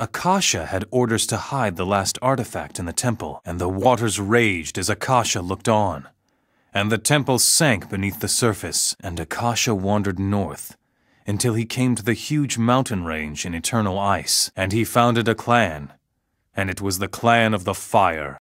Akasha had orders to hide the last artifact in the temple, and the waters raged as Akasha looked on. And the temple sank beneath the surface, and Akasha wandered north, until he came to the huge mountain range in eternal ice, and he founded a clan, and it was the clan of the fire.